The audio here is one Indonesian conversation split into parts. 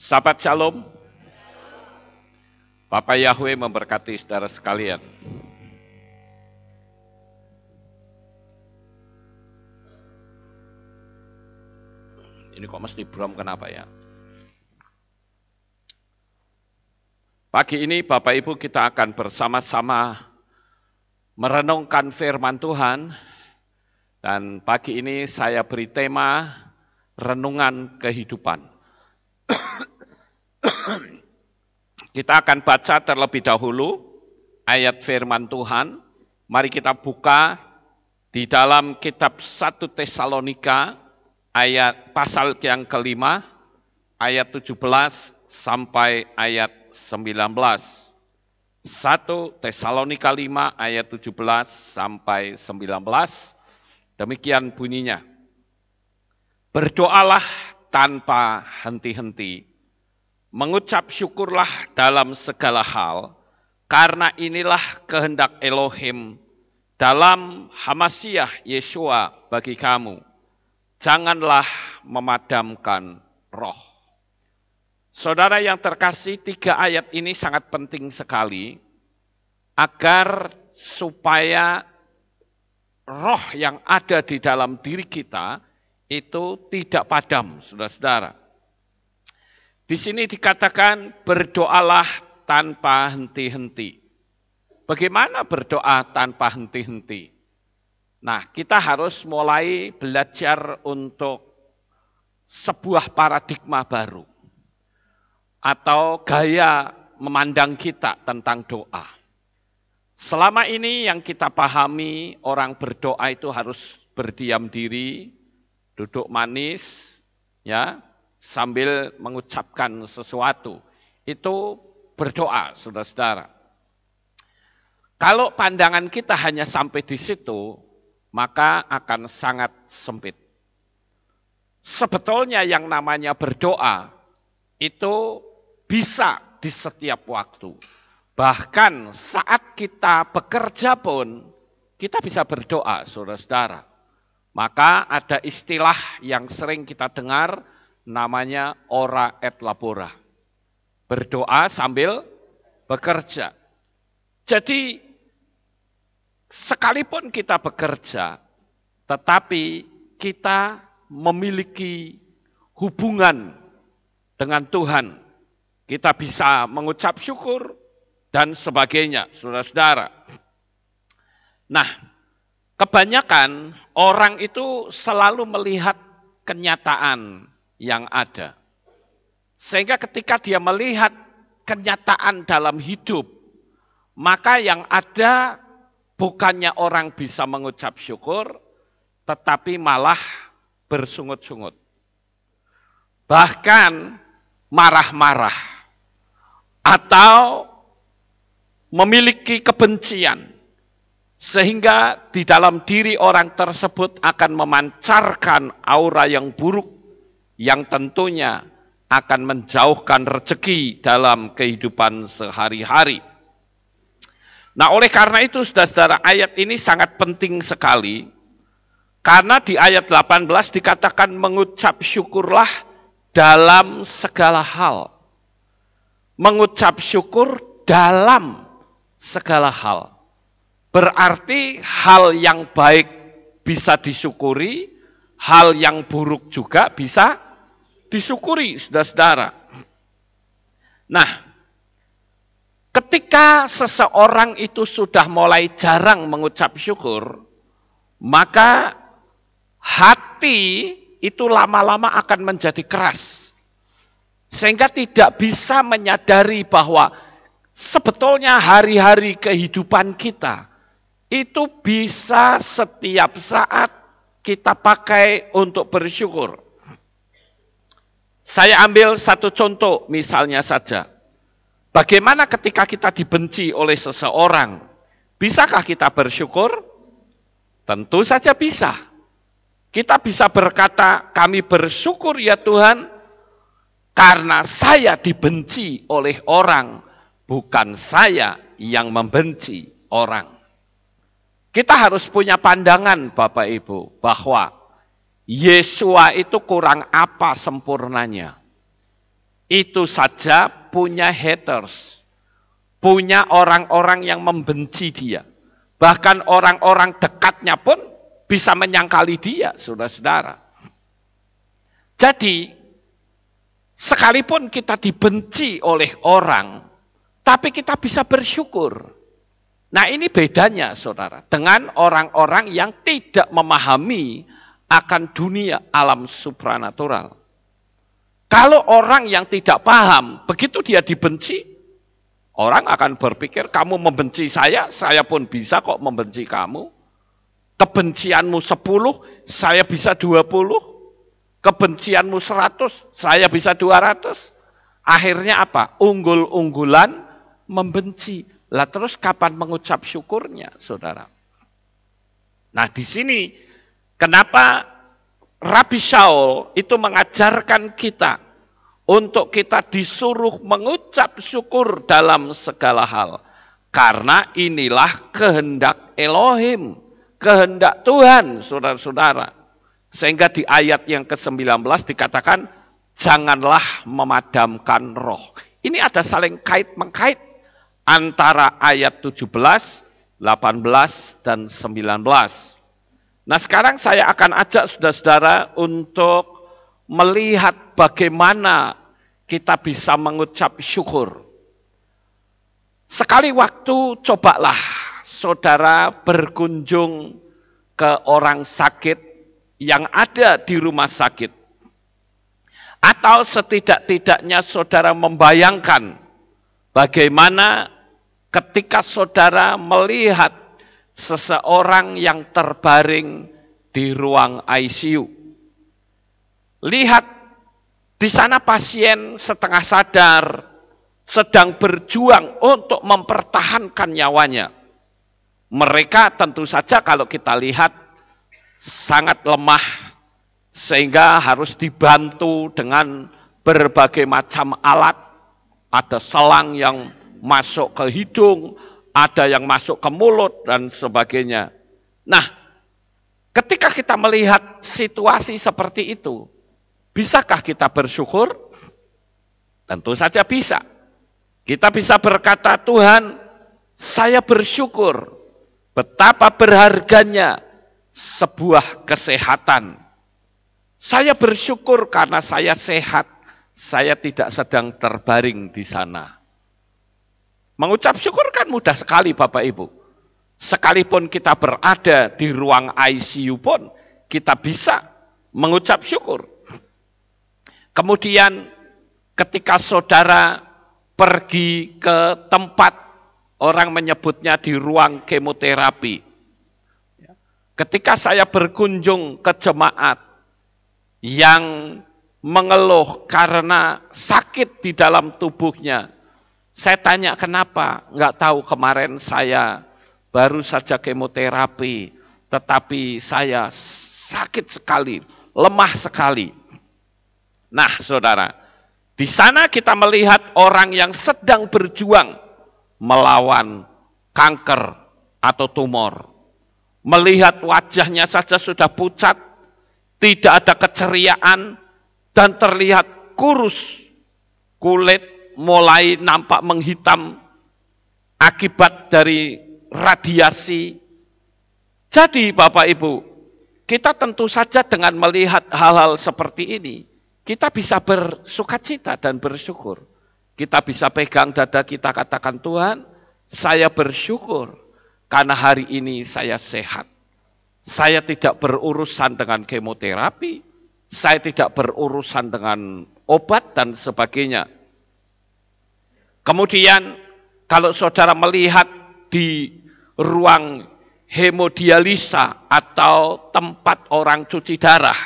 Sahabat Shalom, Bapak Yahweh memberkati saudara sekalian. Ini kok mesti brom kenapa ya? Pagi ini Bapak Ibu kita akan bersama-sama merenungkan firman Tuhan dan pagi ini saya beri tema renungan kehidupan. Kita akan baca terlebih dahulu ayat firman Tuhan. Mari kita buka di dalam kitab 1 Tesalonika ayat pasal yang kelima ayat 17 sampai ayat 19. 1 Tesalonika 5 ayat 17 sampai 19. Demikian bunyinya. Berdoalah tanpa henti-henti. Mengucap syukurlah dalam segala hal, karena inilah kehendak Elohim dalam Hamasiah Yesua bagi kamu. Janganlah memadamkan roh. Saudara yang terkasih, tiga ayat ini sangat penting sekali agar supaya roh yang ada di dalam diri kita itu tidak padam, saudara-saudara. Di sini dikatakan berdoalah tanpa henti-henti. Bagaimana berdoa tanpa henti-henti? Nah, kita harus mulai belajar untuk sebuah paradigma baru atau gaya memandang kita tentang doa. Selama ini yang kita pahami orang berdoa itu harus berdiam diri, duduk manis, ya, sambil mengucapkan sesuatu. Itu berdoa, saudara-saudara. Kalau pandangan kita hanya sampai di situ, maka akan sangat sempit. Sebetulnya yang namanya berdoa itu bisa di setiap waktu. Bahkan saat kita bekerja pun kita bisa berdoa, saudara-saudara. Maka ada istilah yang sering kita dengar, namanya ora et labora. Berdoa sambil bekerja. Jadi sekalipun kita bekerja, tetapi kita memiliki hubungan dengan Tuhan. Kita bisa mengucap syukur dan sebagainya, saudara-saudara. Nah, kebanyakan orang itu selalu melihat kenyataan yang ada. Sehingga ketika dia melihat kenyataan dalam hidup, maka yang ada bukannya orang bisa mengucap syukur, tetapi malah bersungut-sungut. Bahkan marah-marah atau memiliki kebencian sehingga di dalam diri orang tersebut akan memancarkan aura yang buruk yang tentunya akan menjauhkan rezeki dalam kehidupan sehari-hari. Nah, oleh karena itu saudara-saudara, ayat ini sangat penting sekali karena di ayat 18 dikatakan mengucap syukurlah dalam segala hal. Mengucap syukur dalam segala hal. Berarti hal yang baik bisa disyukuri, hal yang buruk juga bisa disyukuri sudah saudara Nah, ketika seseorang itu sudah mulai jarang mengucap syukur, maka hati itu lama-lama akan menjadi keras. Sehingga tidak bisa menyadari bahwa sebetulnya hari-hari kehidupan kita itu bisa setiap saat kita pakai untuk bersyukur. Saya ambil satu contoh misalnya saja. Bagaimana ketika kita dibenci oleh seseorang? Bisakah kita bersyukur? Tentu saja bisa. Kita bisa berkata, kami bersyukur ya Tuhan, karena saya dibenci oleh orang, bukan saya yang membenci orang. Kita harus punya pandangan Bapak Ibu bahwa Yesua itu kurang apa sempurnanya. Itu saja punya haters. Punya orang-orang yang membenci dia. Bahkan orang-orang dekatnya pun bisa menyangkali dia, saudara-saudara. Jadi, sekalipun kita dibenci oleh orang, tapi kita bisa bersyukur. Nah ini bedanya saudara, dengan orang-orang yang tidak memahami akan dunia alam supranatural. Kalau orang yang tidak paham, begitu dia dibenci, orang akan berpikir, kamu membenci saya, saya pun bisa kok membenci kamu. Kebencianmu 10, saya bisa 20. Kebencianmu 100, saya bisa 200. Akhirnya apa? Unggul-unggulan membenci. Lah terus kapan mengucap syukurnya, saudara? Nah di sini Kenapa Rabi Shaul itu mengajarkan kita untuk kita disuruh mengucap syukur dalam segala hal. Karena inilah kehendak Elohim, kehendak Tuhan, saudara-saudara. Sehingga di ayat yang ke-19 dikatakan, janganlah memadamkan roh. Ini ada saling kait-mengkait antara ayat 17, 18, dan 19. Nah sekarang saya akan ajak saudara-saudara untuk melihat bagaimana kita bisa mengucap syukur. Sekali waktu cobalah saudara berkunjung ke orang sakit yang ada di rumah sakit. Atau setidak-tidaknya saudara membayangkan bagaimana ketika saudara melihat seseorang yang terbaring di ruang ICU. Lihat di sana pasien setengah sadar sedang berjuang untuk mempertahankan nyawanya. Mereka tentu saja kalau kita lihat sangat lemah sehingga harus dibantu dengan berbagai macam alat. Ada selang yang masuk ke hidung, ada yang masuk ke mulut dan sebagainya. Nah, ketika kita melihat situasi seperti itu, bisakah kita bersyukur? Tentu saja bisa. Kita bisa berkata, Tuhan, saya bersyukur betapa berharganya sebuah kesehatan. Saya bersyukur karena saya sehat, saya tidak sedang terbaring di sana. Mengucap syukur kan mudah sekali Bapak Ibu. Sekalipun kita berada di ruang ICU pun, kita bisa mengucap syukur. Kemudian ketika saudara pergi ke tempat orang menyebutnya di ruang kemoterapi. Ketika saya berkunjung ke jemaat yang mengeluh karena sakit di dalam tubuhnya, saya tanya kenapa, Enggak tahu kemarin saya baru saja kemoterapi, tetapi saya sakit sekali, lemah sekali. Nah saudara, di sana kita melihat orang yang sedang berjuang melawan kanker atau tumor. Melihat wajahnya saja sudah pucat, tidak ada keceriaan, dan terlihat kurus kulit mulai nampak menghitam akibat dari radiasi. Jadi Bapak Ibu, kita tentu saja dengan melihat hal-hal seperti ini, kita bisa bersuka cita dan bersyukur. Kita bisa pegang dada kita katakan Tuhan, saya bersyukur karena hari ini saya sehat. Saya tidak berurusan dengan kemoterapi, saya tidak berurusan dengan obat dan sebagainya Kemudian kalau saudara melihat di ruang hemodialisa atau tempat orang cuci darah,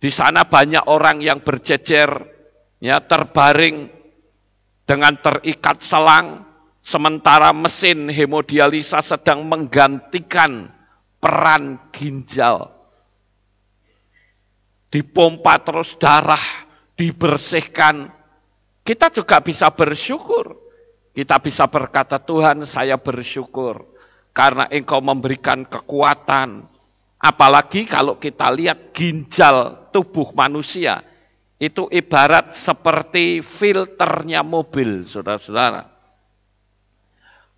di sana banyak orang yang berjejer, ya terbaring dengan terikat selang, sementara mesin hemodialisa sedang menggantikan peran ginjal. Dipompa terus darah, dibersihkan, kita juga bisa bersyukur. Kita bisa berkata, Tuhan saya bersyukur karena engkau memberikan kekuatan. Apalagi kalau kita lihat ginjal tubuh manusia, itu ibarat seperti filternya mobil, saudara-saudara.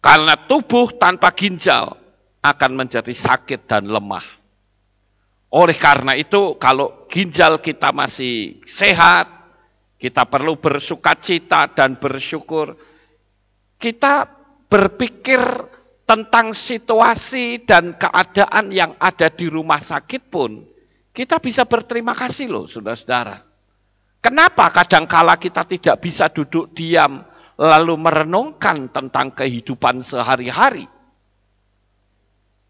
Karena tubuh tanpa ginjal akan menjadi sakit dan lemah. Oleh karena itu, kalau ginjal kita masih sehat, kita perlu bersukacita dan bersyukur. Kita berpikir tentang situasi dan keadaan yang ada di rumah sakit pun, kita bisa berterima kasih loh, saudara-saudara. Kenapa kadangkala kita tidak bisa duduk diam lalu merenungkan tentang kehidupan sehari-hari?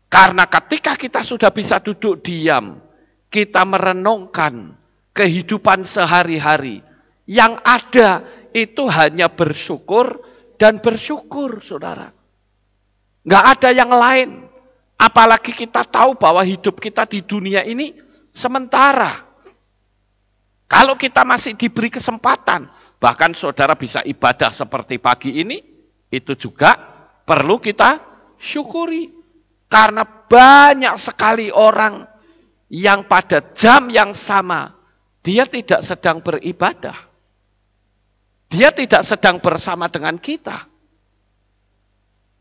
Karena ketika kita sudah bisa duduk diam, kita merenungkan kehidupan sehari-hari, yang ada itu hanya bersyukur dan bersyukur, saudara. Nggak ada yang lain. Apalagi kita tahu bahwa hidup kita di dunia ini sementara. Kalau kita masih diberi kesempatan, bahkan saudara bisa ibadah seperti pagi ini, itu juga perlu kita syukuri. Karena banyak sekali orang yang pada jam yang sama, dia tidak sedang beribadah. Dia tidak sedang bersama dengan kita.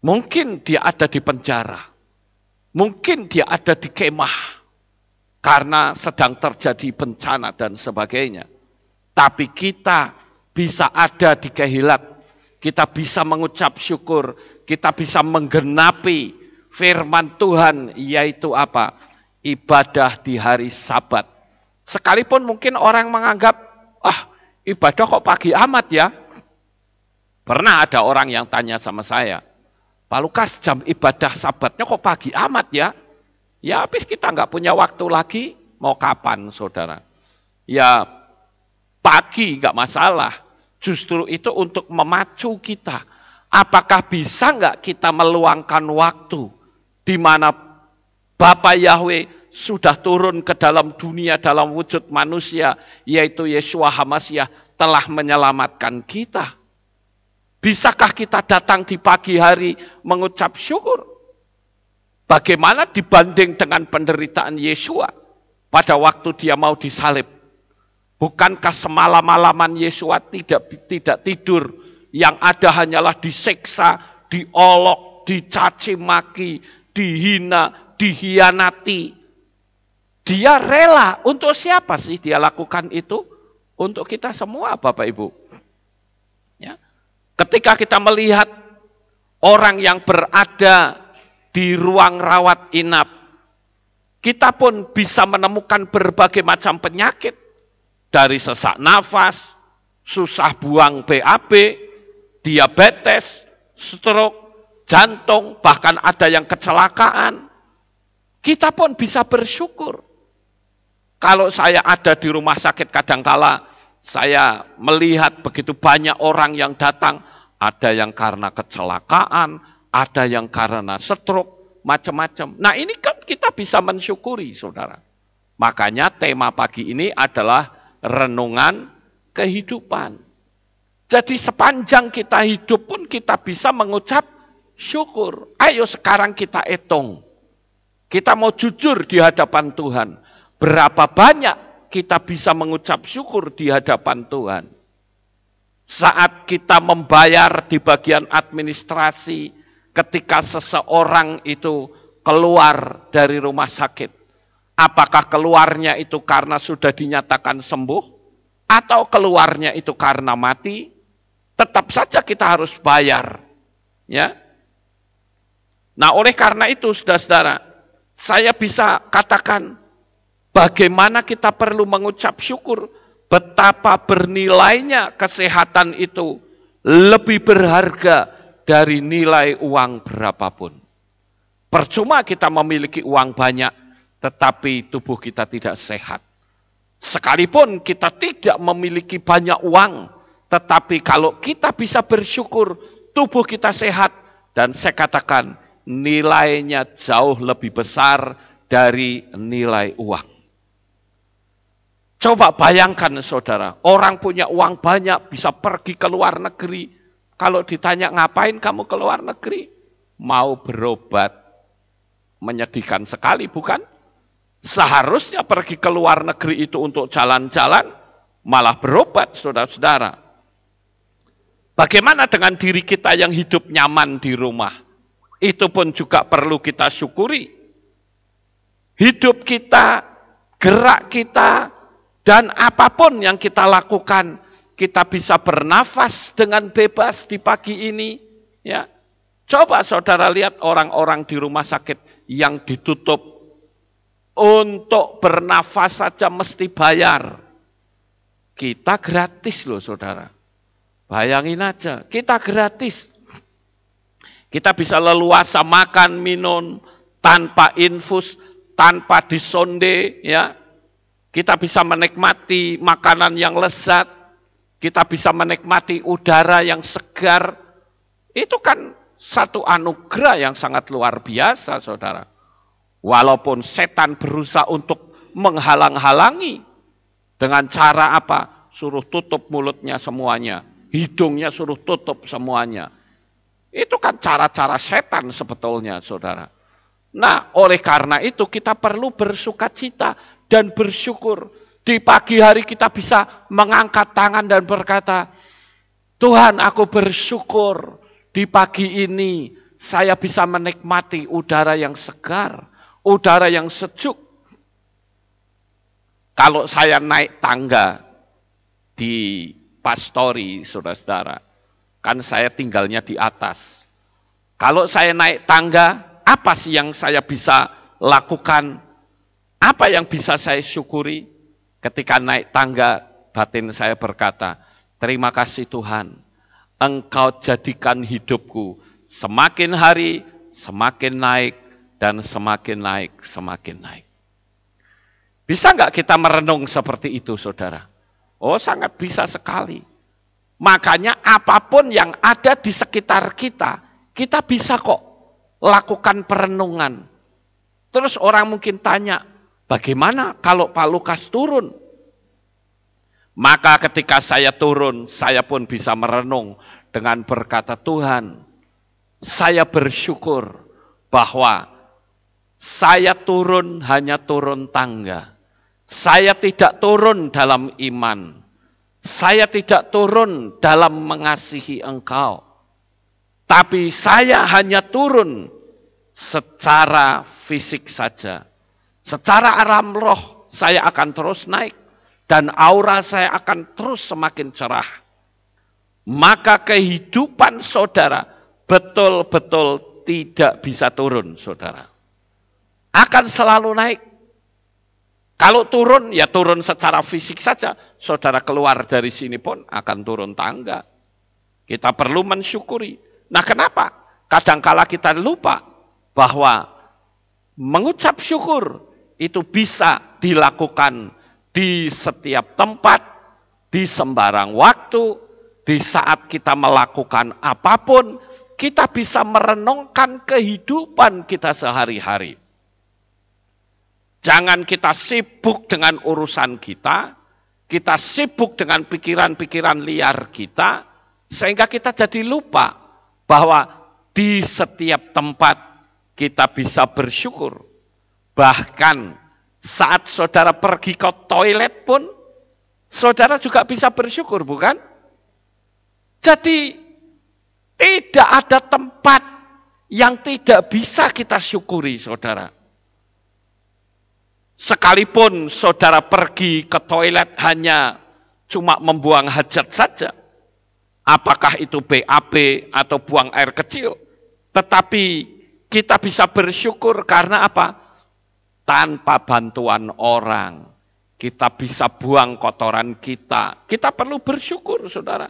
Mungkin dia ada di penjara. Mungkin dia ada di kemah. Karena sedang terjadi bencana dan sebagainya. Tapi kita bisa ada di kehilat. Kita bisa mengucap syukur. Kita bisa menggenapi firman Tuhan yaitu apa? Ibadah di hari sabat. Sekalipun mungkin orang menganggap, ah ibadah kok pagi amat ya? Pernah ada orang yang tanya sama saya, Pak Lukas jam ibadah sabatnya kok pagi amat ya? Ya habis kita nggak punya waktu lagi, mau kapan saudara? Ya pagi nggak masalah, justru itu untuk memacu kita. Apakah bisa nggak kita meluangkan waktu di mana Bapak Yahweh sudah turun ke dalam dunia dalam wujud manusia yaitu Yesus Hamasiah telah menyelamatkan kita. Bisakah kita datang di pagi hari mengucap syukur? Bagaimana dibanding dengan penderitaan Yesua pada waktu dia mau disalib? Bukankah semalam-malaman Yesua tidak tidak tidur yang ada hanyalah disiksa, diolok, dicaci maki, dihina, dihianati, dia rela. Untuk siapa sih dia lakukan itu? Untuk kita semua, Bapak Ibu. Ya. Ketika kita melihat orang yang berada di ruang rawat inap, kita pun bisa menemukan berbagai macam penyakit dari sesak nafas, susah buang BAB, diabetes, stroke, jantung, bahkan ada yang kecelakaan. Kita pun bisa bersyukur kalau saya ada di rumah sakit kadangkala, saya melihat begitu banyak orang yang datang, ada yang karena kecelakaan, ada yang karena stroke, macam-macam. Nah ini kan kita bisa mensyukuri, saudara. Makanya tema pagi ini adalah renungan kehidupan. Jadi sepanjang kita hidup pun kita bisa mengucap syukur. Ayo sekarang kita hitung. Kita mau jujur di hadapan Tuhan. Berapa banyak kita bisa mengucap syukur di hadapan Tuhan. Saat kita membayar di bagian administrasi, ketika seseorang itu keluar dari rumah sakit, apakah keluarnya itu karena sudah dinyatakan sembuh atau keluarnya itu karena mati, tetap saja kita harus bayar. Ya. Nah, oleh karena itu saudara-saudara, saya bisa katakan Bagaimana kita perlu mengucap syukur? Betapa bernilainya kesehatan itu lebih berharga dari nilai uang berapapun. Percuma kita memiliki uang banyak, tetapi tubuh kita tidak sehat. Sekalipun kita tidak memiliki banyak uang, tetapi kalau kita bisa bersyukur, tubuh kita sehat, dan saya katakan nilainya jauh lebih besar dari nilai uang. Coba bayangkan saudara, orang punya uang banyak bisa pergi ke luar negeri. Kalau ditanya ngapain kamu ke luar negeri? Mau berobat. Menyedihkan sekali bukan? Seharusnya pergi ke luar negeri itu untuk jalan-jalan, malah berobat saudara-saudara. Bagaimana dengan diri kita yang hidup nyaman di rumah? Itu pun juga perlu kita syukuri. Hidup kita, gerak kita, dan apapun yang kita lakukan, kita bisa bernafas dengan bebas di pagi ini. Ya, Coba saudara lihat orang-orang di rumah sakit yang ditutup. Untuk bernafas saja mesti bayar. Kita gratis loh saudara. Bayangin aja, kita gratis. Kita bisa leluasa makan, minum, tanpa infus, tanpa disonde, ya, kita bisa menikmati makanan yang lezat, kita bisa menikmati udara yang segar. Itu kan satu anugerah yang sangat luar biasa, saudara. Walaupun setan berusaha untuk menghalang-halangi dengan cara apa? Suruh tutup mulutnya semuanya, hidungnya suruh tutup semuanya. Itu kan cara-cara setan sebetulnya, saudara. Nah, oleh karena itu kita perlu bersuka cita dan bersyukur. Di pagi hari kita bisa mengangkat tangan dan berkata, Tuhan aku bersyukur di pagi ini saya bisa menikmati udara yang segar, udara yang sejuk. Kalau saya naik tangga di pastori, saudara-saudara, kan saya tinggalnya di atas. Kalau saya naik tangga, apa sih yang saya bisa lakukan apa yang bisa saya syukuri ketika naik tangga batin saya berkata, terima kasih Tuhan, Engkau jadikan hidupku semakin hari, semakin naik, dan semakin naik, semakin naik. Bisa nggak kita merenung seperti itu, saudara? Oh, sangat bisa sekali. Makanya apapun yang ada di sekitar kita, kita bisa kok lakukan perenungan. Terus orang mungkin tanya, Bagaimana kalau Pak Lukas turun? Maka ketika saya turun, saya pun bisa merenung dengan berkata, Tuhan, saya bersyukur bahwa saya turun hanya turun tangga. Saya tidak turun dalam iman. Saya tidak turun dalam mengasihi engkau. Tapi saya hanya turun secara fisik saja Secara alam roh saya akan terus naik dan aura saya akan terus semakin cerah. Maka kehidupan saudara betul-betul tidak bisa turun, saudara. Akan selalu naik. Kalau turun, ya turun secara fisik saja. Saudara keluar dari sini pun akan turun tangga. Kita perlu mensyukuri. Nah kenapa? Kadangkala kita lupa bahwa mengucap syukur itu bisa dilakukan di setiap tempat, di sembarang waktu, di saat kita melakukan apapun, kita bisa merenungkan kehidupan kita sehari-hari. Jangan kita sibuk dengan urusan kita, kita sibuk dengan pikiran-pikiran liar kita, sehingga kita jadi lupa bahwa di setiap tempat kita bisa bersyukur Bahkan saat saudara pergi ke toilet pun, saudara juga bisa bersyukur, bukan? Jadi tidak ada tempat yang tidak bisa kita syukuri, saudara. Sekalipun saudara pergi ke toilet hanya cuma membuang hajat saja, apakah itu BAB atau buang air kecil, tetapi kita bisa bersyukur karena apa? tanpa bantuan orang. Kita bisa buang kotoran kita. Kita perlu bersyukur, saudara.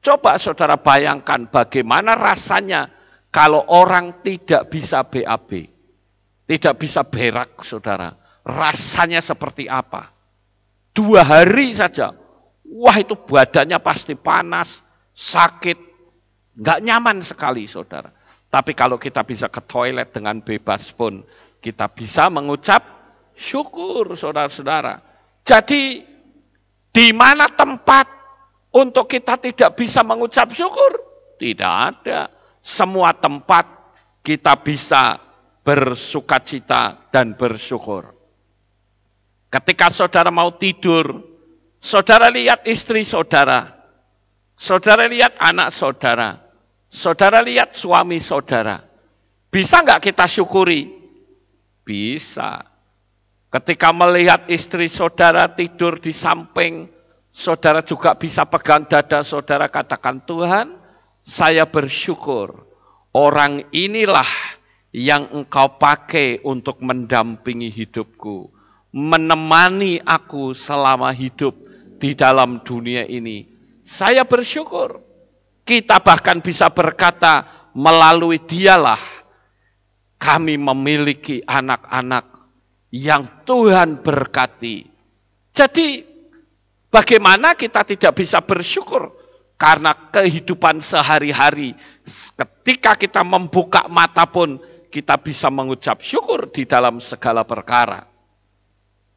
Coba saudara bayangkan bagaimana rasanya kalau orang tidak bisa BAB, tidak bisa berak, saudara. Rasanya seperti apa? Dua hari saja. Wah itu badannya pasti panas, sakit, nggak nyaman sekali saudara. Tapi kalau kita bisa ke toilet dengan bebas pun, kita bisa mengucap syukur saudara-saudara. Jadi di mana tempat untuk kita tidak bisa mengucap syukur? Tidak ada. Semua tempat kita bisa bersukacita dan bersyukur. Ketika saudara mau tidur, saudara lihat istri saudara, saudara lihat anak saudara, saudara lihat suami saudara. Bisa nggak kita syukuri bisa. Ketika melihat istri saudara tidur di samping, saudara juga bisa pegang dada saudara katakan, Tuhan, saya bersyukur orang inilah yang engkau pakai untuk mendampingi hidupku, menemani aku selama hidup di dalam dunia ini. Saya bersyukur. Kita bahkan bisa berkata melalui dialah kami memiliki anak-anak yang Tuhan berkati. Jadi bagaimana kita tidak bisa bersyukur karena kehidupan sehari-hari ketika kita membuka mata pun kita bisa mengucap syukur di dalam segala perkara.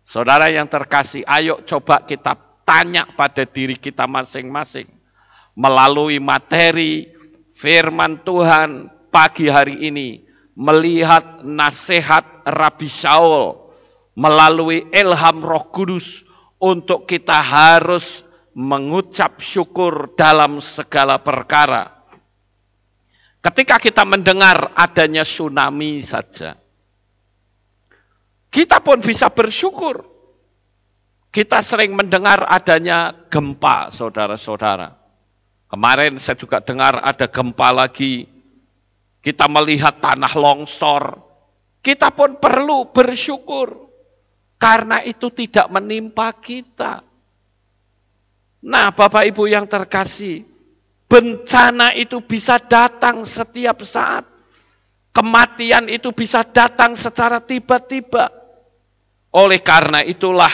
Saudara yang terkasih, ayo coba kita tanya pada diri kita masing-masing melalui materi firman Tuhan pagi hari ini melihat nasihat Rabi Saul melalui ilham Roh Kudus untuk kita harus mengucap syukur dalam segala perkara. Ketika kita mendengar adanya tsunami saja, kita pun bisa bersyukur. Kita sering mendengar adanya gempa, saudara-saudara. Kemarin saya juga dengar ada gempa lagi kita melihat tanah longsor. Kita pun perlu bersyukur. Karena itu tidak menimpa kita. Nah Bapak Ibu yang terkasih, bencana itu bisa datang setiap saat. Kematian itu bisa datang secara tiba-tiba. Oleh karena itulah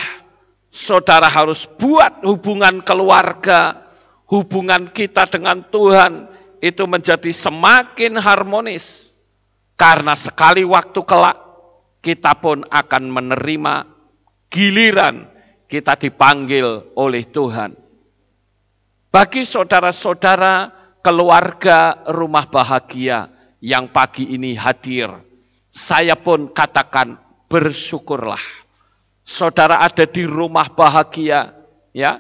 saudara harus buat hubungan keluarga, hubungan kita dengan Tuhan itu menjadi semakin harmonis. Karena sekali waktu kelak, kita pun akan menerima giliran kita dipanggil oleh Tuhan. Bagi saudara-saudara keluarga rumah bahagia yang pagi ini hadir, saya pun katakan bersyukurlah. Saudara ada di rumah bahagia, ya.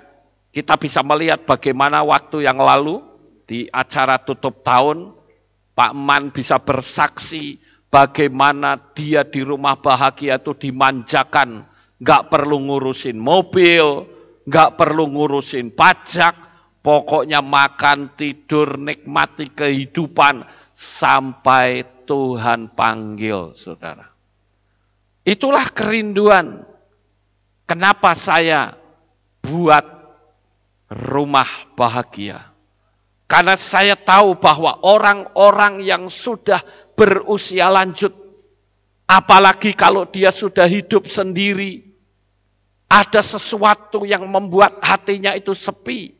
Kita bisa melihat bagaimana waktu yang lalu di acara tutup tahun, Pak Man bisa bersaksi bagaimana dia di rumah bahagia itu dimanjakan, nggak perlu ngurusin mobil, nggak perlu ngurusin pajak, pokoknya makan, tidur, nikmati kehidupan sampai Tuhan panggil, saudara. Itulah kerinduan. Kenapa saya buat rumah bahagia? Karena saya tahu bahwa orang-orang yang sudah berusia lanjut, apalagi kalau dia sudah hidup sendiri, ada sesuatu yang membuat hatinya itu sepi.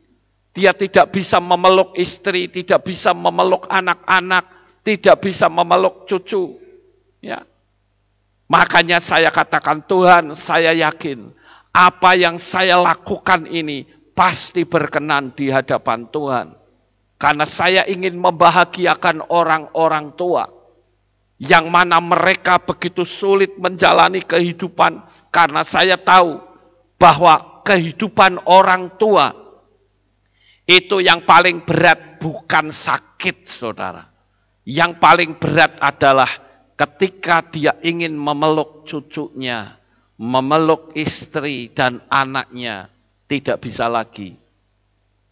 Dia tidak bisa memeluk istri, tidak bisa memeluk anak-anak, tidak bisa memeluk cucu. Ya. Makanya saya katakan Tuhan, saya yakin apa yang saya lakukan ini pasti berkenan di hadapan Tuhan karena saya ingin membahagiakan orang-orang tua yang mana mereka begitu sulit menjalani kehidupan karena saya tahu bahwa kehidupan orang tua itu yang paling berat bukan sakit, Saudara. Yang paling berat adalah ketika dia ingin memeluk cucunya, memeluk istri dan anaknya, tidak bisa lagi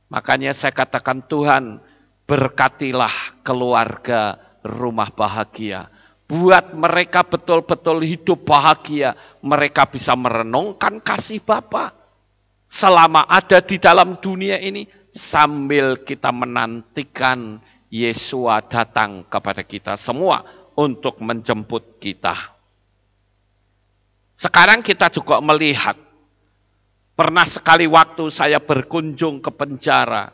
Makanya saya katakan Tuhan berkatilah keluarga rumah bahagia. Buat mereka betul-betul hidup bahagia. Mereka bisa merenungkan kasih Bapa selama ada di dalam dunia ini sambil kita menantikan Yesua datang kepada kita semua untuk menjemput kita. Sekarang kita juga melihat Pernah sekali waktu saya berkunjung ke penjara,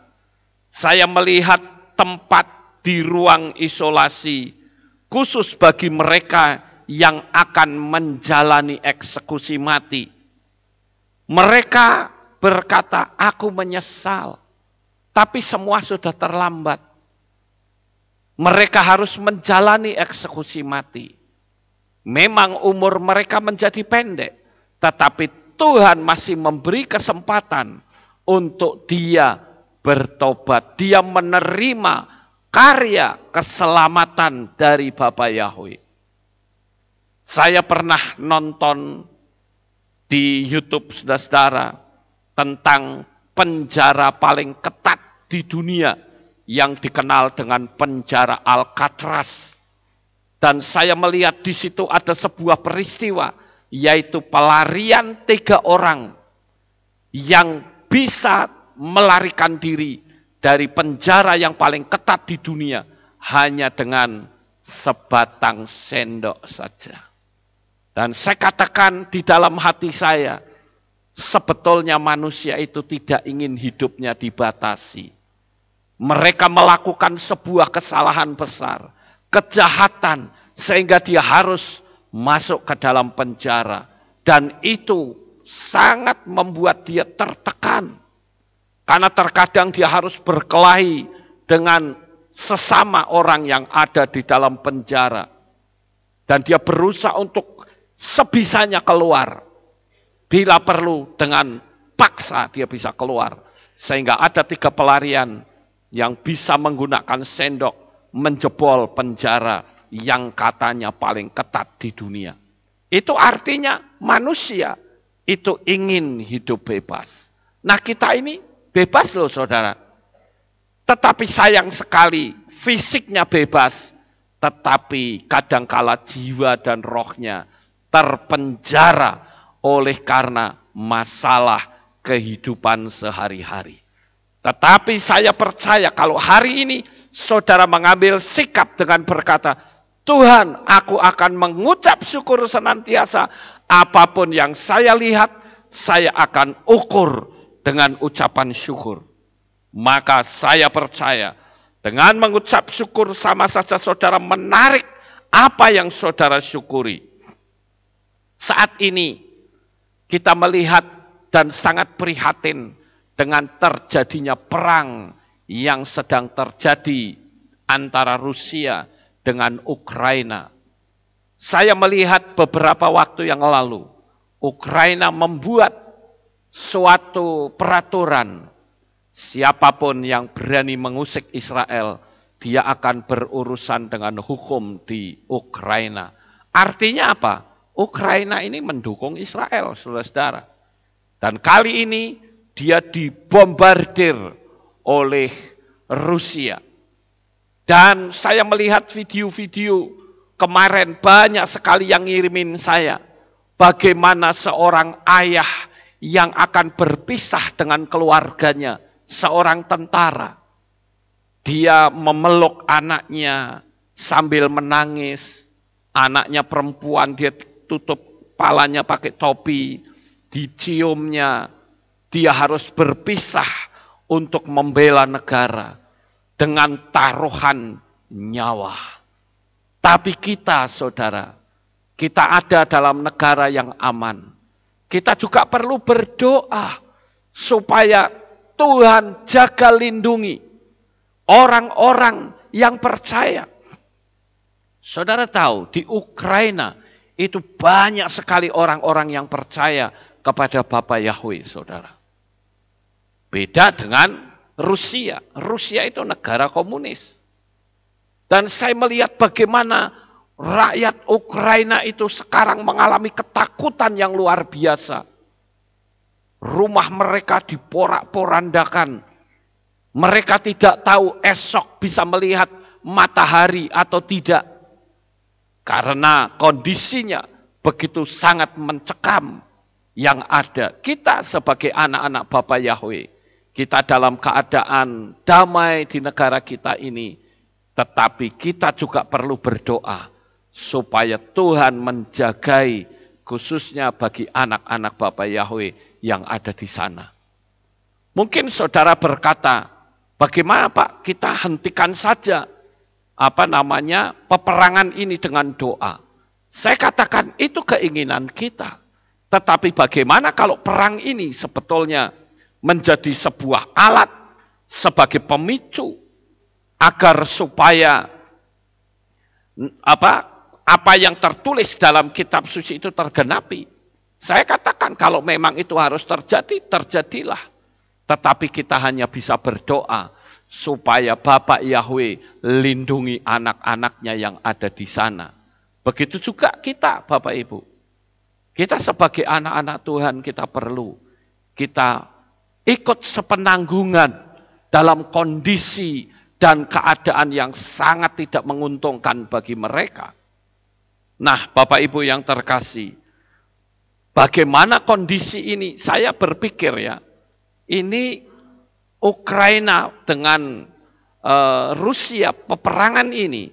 saya melihat tempat di ruang isolasi khusus bagi mereka yang akan menjalani eksekusi mati. Mereka berkata, "Aku menyesal, tapi semua sudah terlambat." Mereka harus menjalani eksekusi mati. Memang umur mereka menjadi pendek, tetapi Tuhan masih memberi kesempatan untuk dia bertobat. Dia menerima karya keselamatan dari Bapak Yahweh. Saya pernah nonton di YouTube saudara-saudara tentang penjara paling ketat di dunia yang dikenal dengan penjara Alcatraz. Dan saya melihat di situ ada sebuah peristiwa yaitu pelarian tiga orang yang bisa melarikan diri dari penjara yang paling ketat di dunia hanya dengan sebatang sendok saja. Dan saya katakan di dalam hati saya, sebetulnya manusia itu tidak ingin hidupnya dibatasi. Mereka melakukan sebuah kesalahan besar, kejahatan, sehingga dia harus masuk ke dalam penjara. Dan itu sangat membuat dia tertekan. Karena terkadang dia harus berkelahi dengan sesama orang yang ada di dalam penjara. Dan dia berusaha untuk sebisanya keluar. Bila perlu dengan paksa dia bisa keluar. Sehingga ada tiga pelarian yang bisa menggunakan sendok menjebol penjara yang katanya paling ketat di dunia. Itu artinya manusia itu ingin hidup bebas. Nah kita ini bebas loh saudara. Tetapi sayang sekali fisiknya bebas. Tetapi kadangkala jiwa dan rohnya terpenjara oleh karena masalah kehidupan sehari-hari. Tetapi saya percaya kalau hari ini saudara mengambil sikap dengan berkata, Tuhan, aku akan mengucap syukur senantiasa. Apapun yang saya lihat, saya akan ukur dengan ucapan syukur. Maka saya percaya, dengan mengucap syukur sama saja saudara menarik apa yang saudara syukuri. Saat ini, kita melihat dan sangat prihatin dengan terjadinya perang yang sedang terjadi antara Rusia dengan Ukraina. Saya melihat beberapa waktu yang lalu, Ukraina membuat suatu peraturan. Siapapun yang berani mengusik Israel, dia akan berurusan dengan hukum di Ukraina. Artinya apa? Ukraina ini mendukung Israel, saudara-saudara. Dan kali ini dia dibombardir oleh Rusia. Dan saya melihat video-video kemarin banyak sekali yang ngirimin saya. Bagaimana seorang ayah yang akan berpisah dengan keluarganya, seorang tentara. Dia memeluk anaknya sambil menangis. Anaknya perempuan, dia tutup palanya pakai topi, diciumnya. Dia harus berpisah untuk membela negara dengan taruhan nyawa. Tapi kita, saudara, kita ada dalam negara yang aman. Kita juga perlu berdoa supaya Tuhan jaga lindungi orang-orang yang percaya. Saudara tahu, di Ukraina itu banyak sekali orang-orang yang percaya kepada Bapak Yahweh, saudara. Beda dengan Rusia. Rusia itu negara komunis. Dan saya melihat bagaimana rakyat Ukraina itu sekarang mengalami ketakutan yang luar biasa. Rumah mereka diporak-porandakan. Mereka tidak tahu esok bisa melihat matahari atau tidak. Karena kondisinya begitu sangat mencekam yang ada. Kita sebagai anak-anak Bapak Yahweh kita dalam keadaan damai di negara kita ini, tetapi kita juga perlu berdoa supaya Tuhan menjagai khususnya bagi anak-anak Bapak Yahweh yang ada di sana. Mungkin saudara berkata, bagaimana Pak kita hentikan saja apa namanya peperangan ini dengan doa. Saya katakan itu keinginan kita. Tetapi bagaimana kalau perang ini sebetulnya menjadi sebuah alat sebagai pemicu agar supaya apa apa yang tertulis dalam kitab suci itu tergenapi. Saya katakan kalau memang itu harus terjadi, terjadilah. Tetapi kita hanya bisa berdoa supaya Bapak Yahweh lindungi anak-anaknya yang ada di sana. Begitu juga kita, Bapak Ibu. Kita sebagai anak-anak Tuhan kita perlu kita ikut sepenanggungan dalam kondisi dan keadaan yang sangat tidak menguntungkan bagi mereka. Nah, Bapak Ibu yang terkasih, bagaimana kondisi ini? Saya berpikir ya, ini Ukraina dengan uh, Rusia peperangan ini,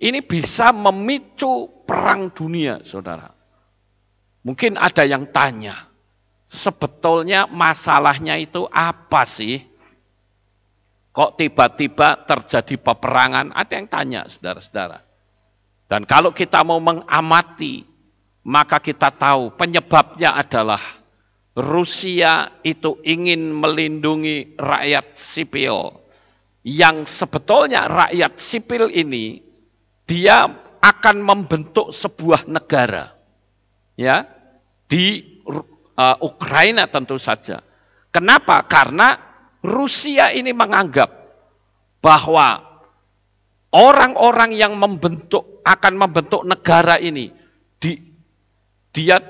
ini bisa memicu perang dunia, saudara. Mungkin ada yang tanya, sebetulnya masalahnya itu apa sih? Kok tiba-tiba terjadi peperangan? Ada yang tanya, saudara-saudara. Dan kalau kita mau mengamati, maka kita tahu penyebabnya adalah Rusia itu ingin melindungi rakyat sipil. Yang sebetulnya rakyat sipil ini, dia akan membentuk sebuah negara. Ya, di uh, Ukraina tentu saja. Kenapa? Karena Rusia ini menganggap bahwa orang-orang yang membentuk akan membentuk negara ini di, dia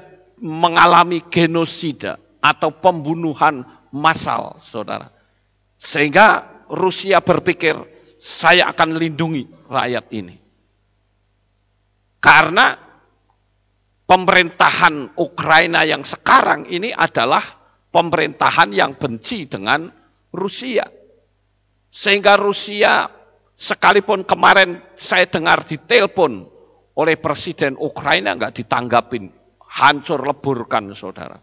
mengalami genosida atau pembunuhan massal, Saudara. Sehingga Rusia berpikir saya akan lindungi rakyat ini. Karena pemerintahan Ukraina yang sekarang ini adalah pemerintahan yang benci dengan Rusia. Sehingga Rusia sekalipun kemarin saya dengar di telepon oleh Presiden Ukraina nggak ditanggapin, hancur leburkan saudara.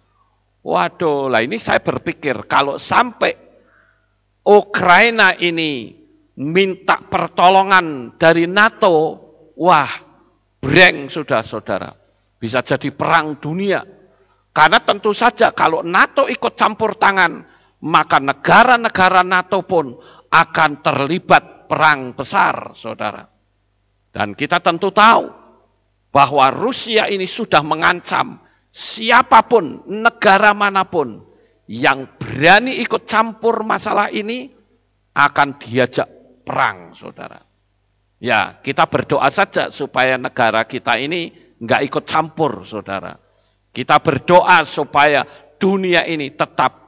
Waduh, lah ini saya berpikir kalau sampai Ukraina ini minta pertolongan dari NATO, wah, breng sudah saudara bisa jadi perang dunia. Karena tentu saja kalau NATO ikut campur tangan, maka negara-negara NATO pun akan terlibat perang besar, saudara. Dan kita tentu tahu bahwa Rusia ini sudah mengancam siapapun, negara manapun yang berani ikut campur masalah ini akan diajak perang, saudara. Ya, kita berdoa saja supaya negara kita ini nggak ikut campur saudara. Kita berdoa supaya dunia ini tetap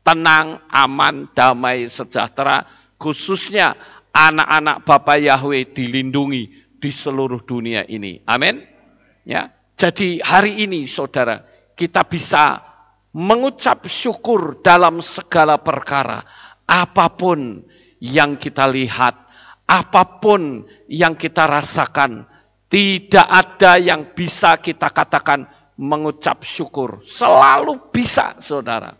tenang, aman, damai, sejahtera, khususnya anak-anak Bapak Yahweh dilindungi di seluruh dunia ini. Amin. Ya. Jadi hari ini saudara, kita bisa mengucap syukur dalam segala perkara, apapun yang kita lihat, apapun yang kita rasakan, tidak ada yang bisa kita katakan mengucap syukur. Selalu bisa, saudara.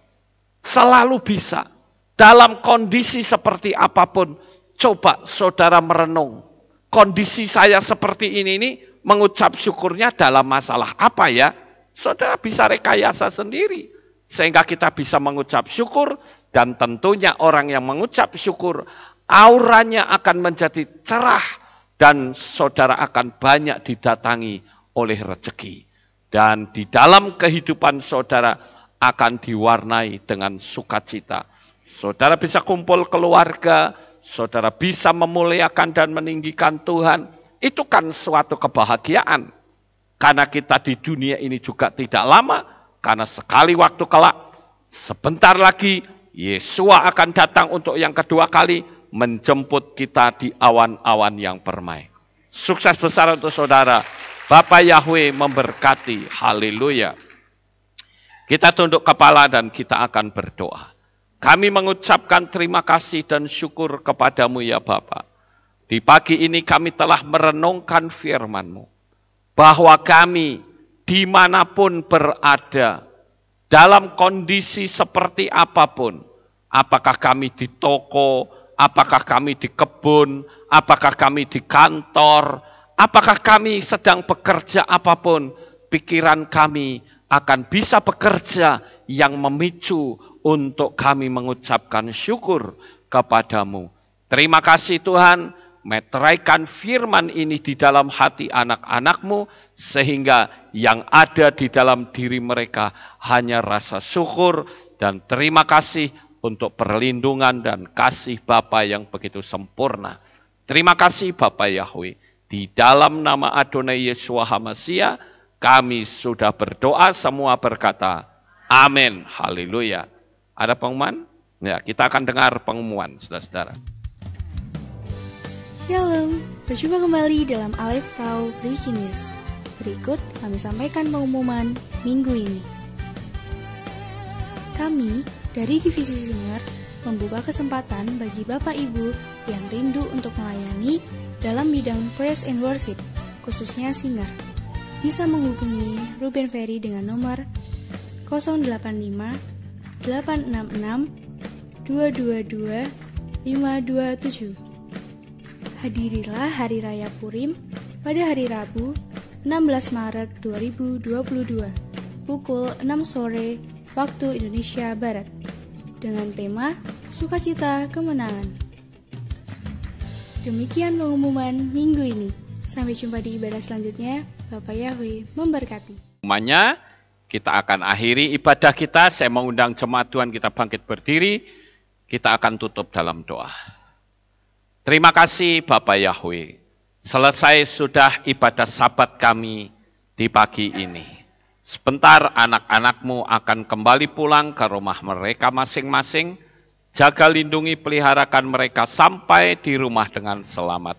Selalu bisa. Dalam kondisi seperti apapun, coba saudara merenung. Kondisi saya seperti ini, ini mengucap syukurnya dalam masalah apa ya? Saudara bisa rekayasa sendiri. Sehingga kita bisa mengucap syukur, dan tentunya orang yang mengucap syukur, auranya akan menjadi cerah, dan saudara akan banyak didatangi oleh rezeki. Dan di dalam kehidupan saudara akan diwarnai dengan sukacita. Saudara bisa kumpul keluarga, saudara bisa memuliakan dan meninggikan Tuhan. Itu kan suatu kebahagiaan. Karena kita di dunia ini juga tidak lama, karena sekali waktu kelak, sebentar lagi Yesus akan datang untuk yang kedua kali menjemput kita di awan-awan yang permai. Sukses besar untuk saudara. Bapak Yahweh memberkati. Haleluya. Kita tunduk kepala dan kita akan berdoa. Kami mengucapkan terima kasih dan syukur kepadamu ya Bapak. Di pagi ini kami telah merenungkan firmanMu Bahwa kami dimanapun berada, dalam kondisi seperti apapun, apakah kami di toko, apakah kami di kebun, apakah kami di kantor, apakah kami sedang bekerja apapun, pikiran kami akan bisa bekerja yang memicu untuk kami mengucapkan syukur kepadamu. Terima kasih Tuhan, meteraikan firman ini di dalam hati anak-anakmu, sehingga yang ada di dalam diri mereka hanya rasa syukur dan terima kasih untuk perlindungan dan kasih Bapa yang begitu sempurna. Terima kasih Bapa Yahweh. Di dalam nama Adonai Yesus HaMasiah, kami sudah berdoa semua berkata, Amin. Haleluya. Ada pengumuman? Ya, kita akan dengar pengumuman, saudara-saudara. Shalom, berjumpa kembali dalam Alif Tau Breaking News. Berikut kami sampaikan pengumuman minggu ini. Kami, dari Divisi Singer membuka kesempatan bagi Bapak Ibu yang rindu untuk melayani dalam bidang praise and worship, khususnya singer. Bisa menghubungi Ruben Ferry dengan nomor 085 866 222 527. Hadirilah Hari Raya Purim pada hari Rabu 16 Maret 2022 pukul 6 sore waktu Indonesia Barat dengan tema Sukacita Kemenangan. Demikian pengumuman minggu ini. Sampai jumpa di ibadah selanjutnya. Bapak Yahweh memberkati. Umumannya kita akan akhiri ibadah kita. Saya mengundang jemaat Tuhan kita bangkit berdiri. Kita akan tutup dalam doa. Terima kasih Bapak Yahweh. Selesai sudah ibadah sabat kami di pagi ini. Sebentar anak-anakmu akan kembali pulang ke rumah mereka masing-masing. Jaga lindungi peliharakan mereka sampai di rumah dengan selamat.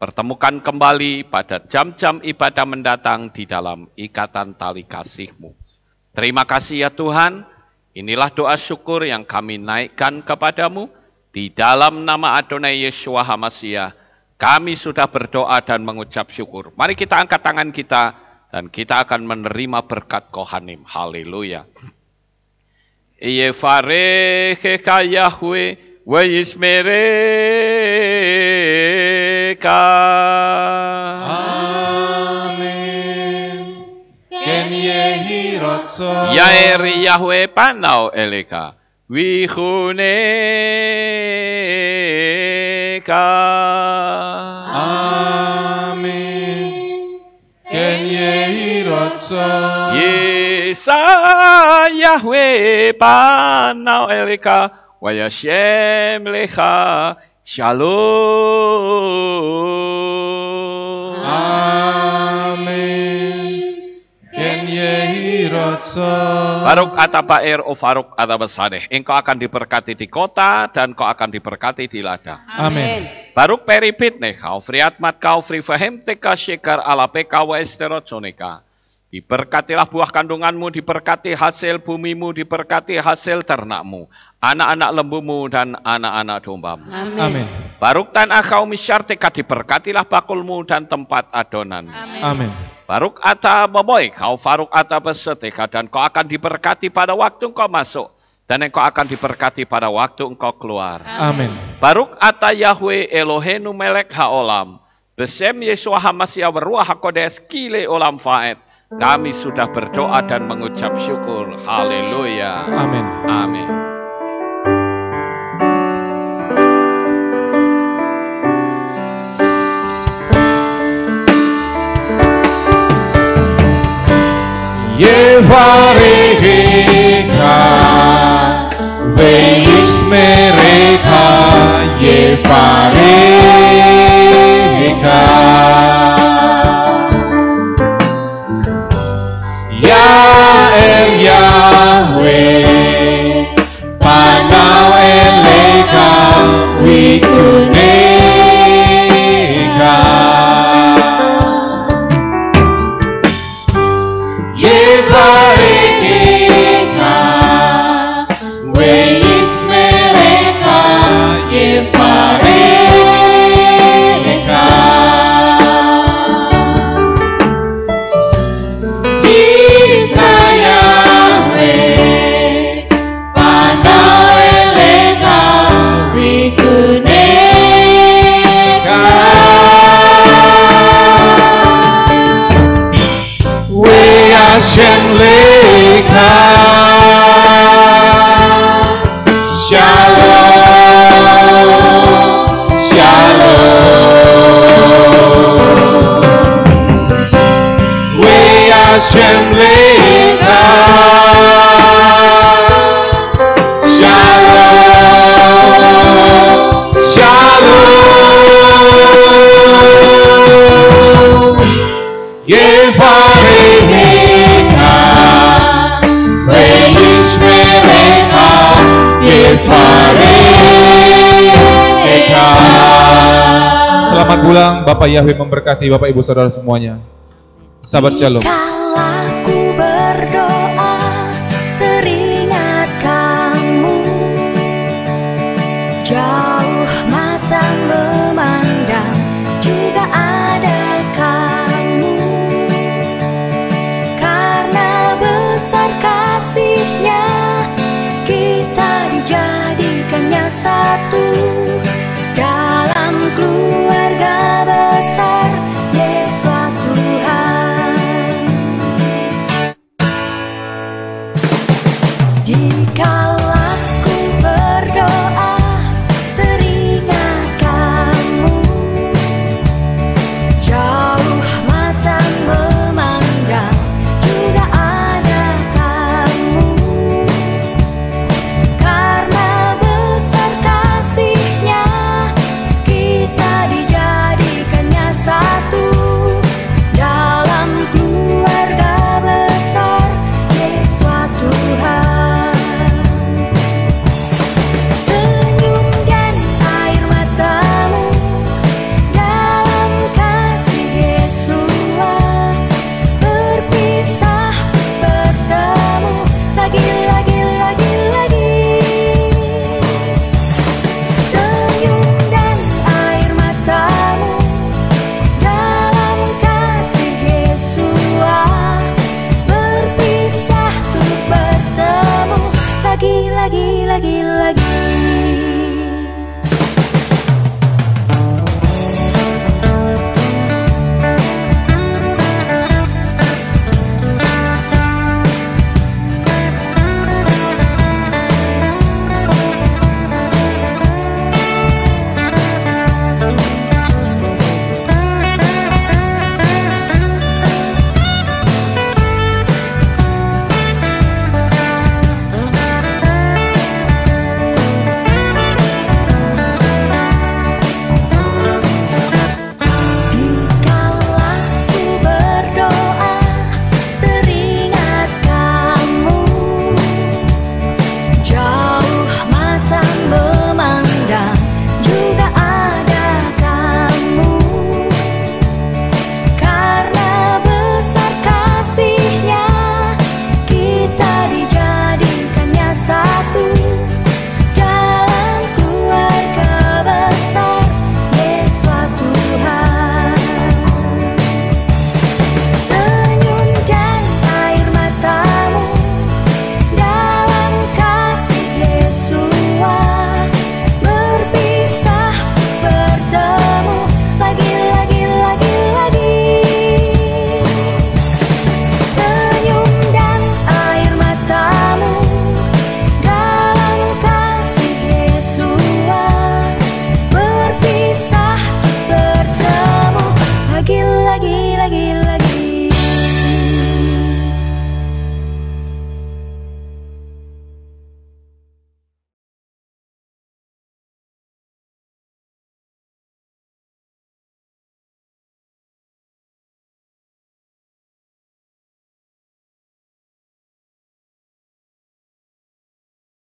Pertemukan kembali pada jam-jam ibadah mendatang di dalam ikatan tali kasihmu. Terima kasih ya Tuhan, inilah doa syukur yang kami naikkan kepadamu. Di dalam nama Adonai Yeshua HaMasiah, kami sudah berdoa dan mengucap syukur. Mari kita angkat tangan kita dan kita akan menerima berkat kohanim. Haleluya. Iye fareheka Yahweh wa yismereka. Amin. Ken yehi ratzon. Yair Yahweh panau eleka. Wihuneka. Yesa Yahweh Panau Eleka Wayashem Lecha Shalom Amin. Ken Yehi Baruk er o faruk oh saneh. Engkau akan diberkati di kota dan kau akan diberkati di ladang Amin Baruk peripit Kau friatmat kau teka shekar ala peka wa esterotsoneka. Diberkatilah buah kandunganmu, diberkati hasil bumimu, diberkati hasil ternakmu, anak-anak lembumu dan anak-anak dombamu. Amin. Amin. Baruk tan akau misyartika diberkatilah bakulmu dan tempat adonan. Amin. Baruk ata boboy, kau faruk ata besetika dan kau akan diberkati pada waktu kau masuk dan engkau akan diberkati pada waktu engkau keluar. Amin. Baruk ata Yahweh Elohenu melek haolam, besem Yesua Hamasya beruah hakodes kile olam faet, kami sudah berdoa dan mengucap syukur. Haleluya. Amin. Amin. Yeah, Shalom, Selamat pulang, Bapak Yahweh memberkati Bapak Ibu Saudara semuanya. Sahabat Shalom.